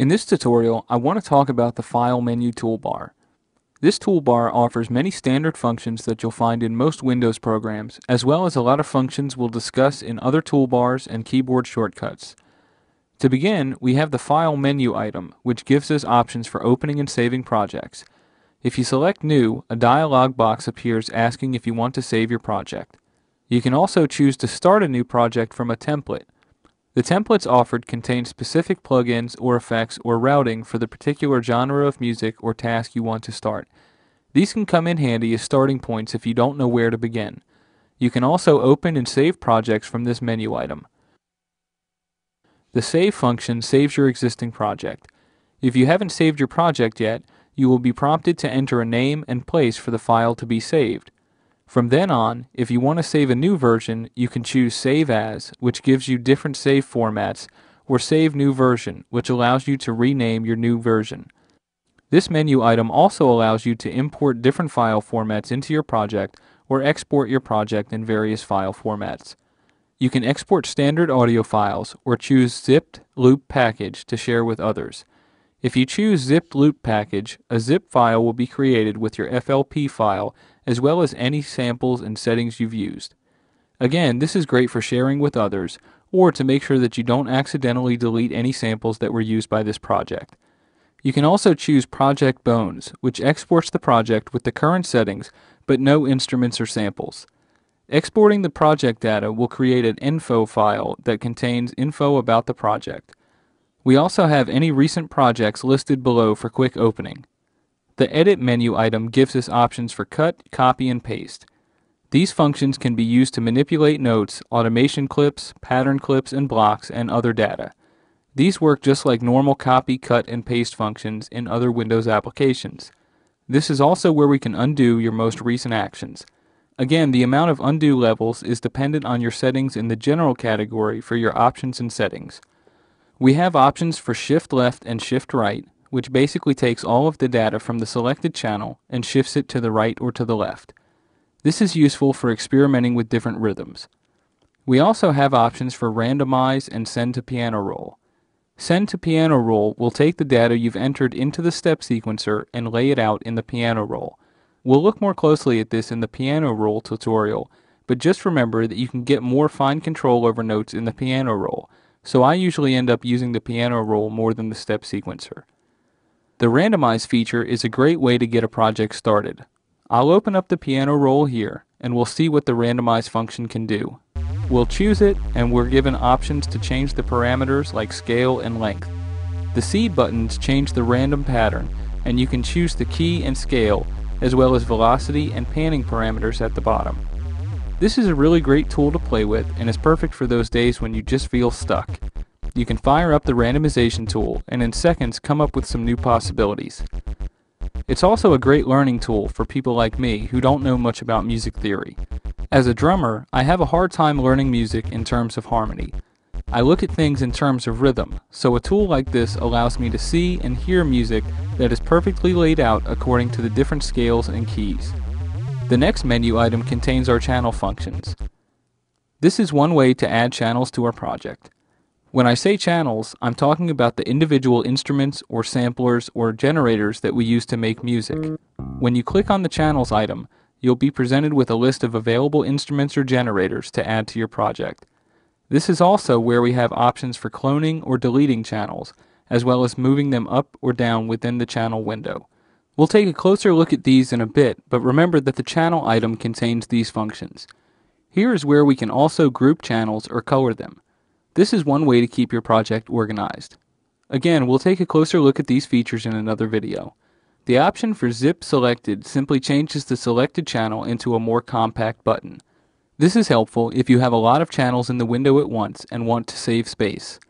In this tutorial, I want to talk about the File menu toolbar. This toolbar offers many standard functions that you'll find in most Windows programs, as well as a lot of functions we'll discuss in other toolbars and keyboard shortcuts. To begin, we have the File menu item, which gives us options for opening and saving projects. If you select New, a dialog box appears asking if you want to save your project. You can also choose to start a new project from a template, the templates offered contain specific plugins or effects or routing for the particular genre of music or task you want to start. These can come in handy as starting points if you don't know where to begin. You can also open and save projects from this menu item. The save function saves your existing project. If you haven't saved your project yet, you will be prompted to enter a name and place for the file to be saved. From then on, if you want to save a new version, you can choose Save As, which gives you different save formats, or Save New Version, which allows you to rename your new version. This menu item also allows you to import different file formats into your project or export your project in various file formats. You can export standard audio files or choose zipped loop package to share with others. If you choose zipped loop package, a zip file will be created with your FLP file as well as any samples and settings you've used. Again, this is great for sharing with others or to make sure that you don't accidentally delete any samples that were used by this project. You can also choose Project Bones, which exports the project with the current settings but no instruments or samples. Exporting the project data will create an info file that contains info about the project. We also have any recent projects listed below for quick opening. The Edit menu item gives us options for cut, copy, and paste. These functions can be used to manipulate notes, automation clips, pattern clips, and blocks, and other data. These work just like normal copy, cut, and paste functions in other Windows applications. This is also where we can undo your most recent actions. Again, the amount of undo levels is dependent on your settings in the general category for your options and settings. We have options for shift left and shift right, which basically takes all of the data from the selected channel and shifts it to the right or to the left. This is useful for experimenting with different rhythms. We also have options for randomize and send to piano roll. Send to piano roll will take the data you've entered into the step sequencer and lay it out in the piano roll. We'll look more closely at this in the piano roll tutorial, but just remember that you can get more fine control over notes in the piano roll, so I usually end up using the piano roll more than the step sequencer. The randomize feature is a great way to get a project started. I'll open up the piano roll here and we'll see what the randomize function can do. We'll choose it and we're given options to change the parameters like scale and length. The seed buttons change the random pattern and you can choose the key and scale as well as velocity and panning parameters at the bottom. This is a really great tool to play with and is perfect for those days when you just feel stuck you can fire up the randomization tool and in seconds come up with some new possibilities. It's also a great learning tool for people like me who don't know much about music theory. As a drummer, I have a hard time learning music in terms of harmony. I look at things in terms of rhythm, so a tool like this allows me to see and hear music that is perfectly laid out according to the different scales and keys. The next menu item contains our channel functions. This is one way to add channels to our project. When I say channels, I'm talking about the individual instruments or samplers or generators that we use to make music. When you click on the channels item, you'll be presented with a list of available instruments or generators to add to your project. This is also where we have options for cloning or deleting channels, as well as moving them up or down within the channel window. We'll take a closer look at these in a bit, but remember that the channel item contains these functions. Here is where we can also group channels or color them. This is one way to keep your project organized. Again, we'll take a closer look at these features in another video. The option for Zip Selected simply changes the selected channel into a more compact button. This is helpful if you have a lot of channels in the window at once and want to save space.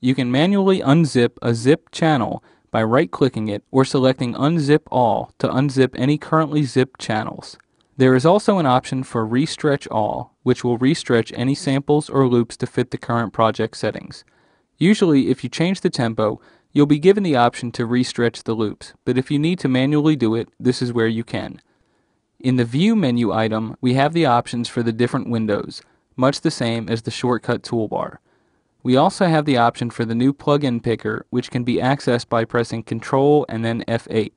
You can manually unzip a zip channel by right-clicking it or selecting Unzip All to unzip any currently zipped channels. There is also an option for Restretch All, which will restretch any samples or loops to fit the current project settings. Usually, if you change the tempo, you'll be given the option to restretch the loops, but if you need to manually do it, this is where you can. In the View menu item, we have the options for the different windows, much the same as the shortcut toolbar. We also have the option for the new plugin picker, which can be accessed by pressing Ctrl and then F8.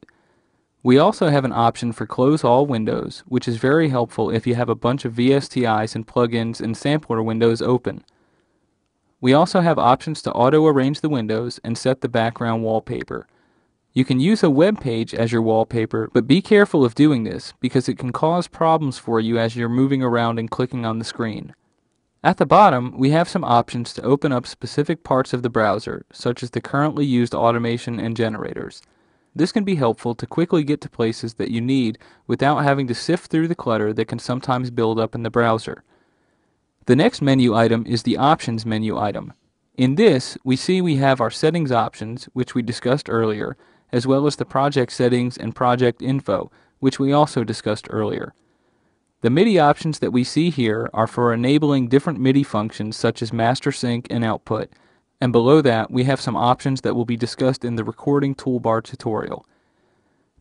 We also have an option for close all windows, which is very helpful if you have a bunch of VSTIs and plugins and sampler windows open. We also have options to auto arrange the windows and set the background wallpaper. You can use a web page as your wallpaper, but be careful of doing this because it can cause problems for you as you're moving around and clicking on the screen. At the bottom, we have some options to open up specific parts of the browser, such as the currently used automation and generators. This can be helpful to quickly get to places that you need without having to sift through the clutter that can sometimes build up in the browser. The next menu item is the Options menu item. In this, we see we have our settings options, which we discussed earlier, as well as the project settings and project info, which we also discussed earlier. The MIDI options that we see here are for enabling different MIDI functions such as master sync and output, and below that we have some options that will be discussed in the recording toolbar tutorial.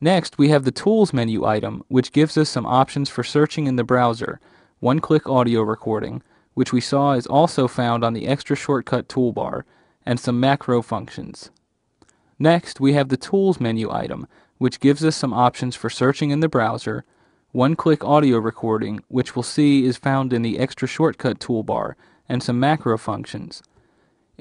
Next, we have the Tools menu item, which gives us some options for searching in the browser, one-click audio recording, which we saw is also found on the extra shortcut toolbar, and some macro functions. Next, we have the Tools menu item, which gives us some options for searching in the browser, one-click audio recording, which we'll see is found in the extra shortcut toolbar, and some macro functions.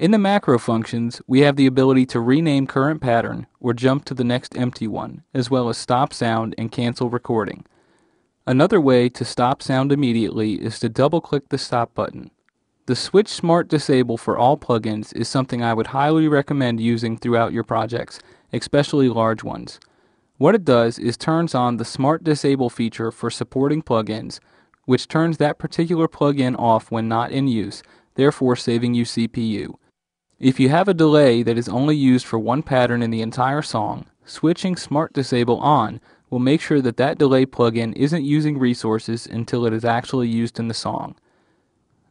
In the macro functions, we have the ability to rename current pattern or jump to the next empty one, as well as stop sound and cancel recording. Another way to stop sound immediately is to double-click the stop button. The Switch Smart Disable for all plugins is something I would highly recommend using throughout your projects, especially large ones. What it does is turns on the Smart Disable feature for supporting plugins, which turns that particular plugin off when not in use, therefore saving you CPU. If you have a delay that is only used for one pattern in the entire song, switching Smart Disable on will make sure that that delay plugin isn't using resources until it is actually used in the song.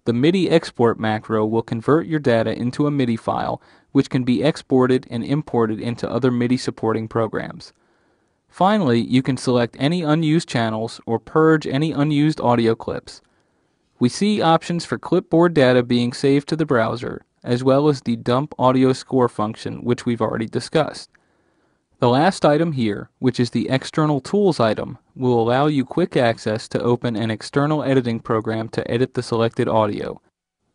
The MIDI export macro will convert your data into a MIDI file, which can be exported and imported into other MIDI supporting programs. Finally, you can select any unused channels or purge any unused audio clips. We see options for clipboard data being saved to the browser, as well as the dump audio score function, which we've already discussed. The last item here, which is the external tools item, will allow you quick access to open an external editing program to edit the selected audio.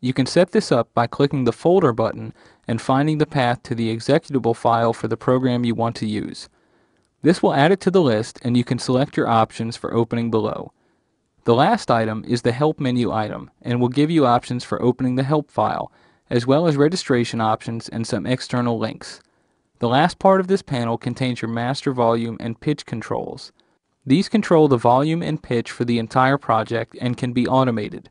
You can set this up by clicking the folder button and finding the path to the executable file for the program you want to use. This will add it to the list and you can select your options for opening below. The last item is the help menu item and will give you options for opening the help file, as well as registration options and some external links. The last part of this panel contains your master volume and pitch controls. These control the volume and pitch for the entire project and can be automated.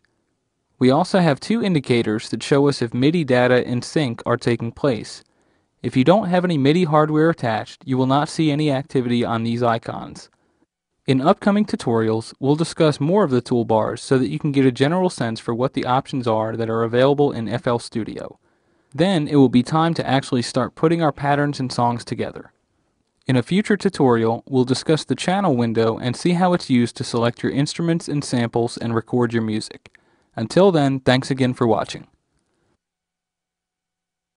We also have two indicators that show us if MIDI data and sync are taking place. If you don't have any MIDI hardware attached, you will not see any activity on these icons. In upcoming tutorials, we'll discuss more of the toolbars so that you can get a general sense for what the options are that are available in FL Studio. Then it will be time to actually start putting our patterns and songs together. In a future tutorial, we'll discuss the channel window and see how it's used to select your instruments and samples and record your music. Until then, thanks again for watching.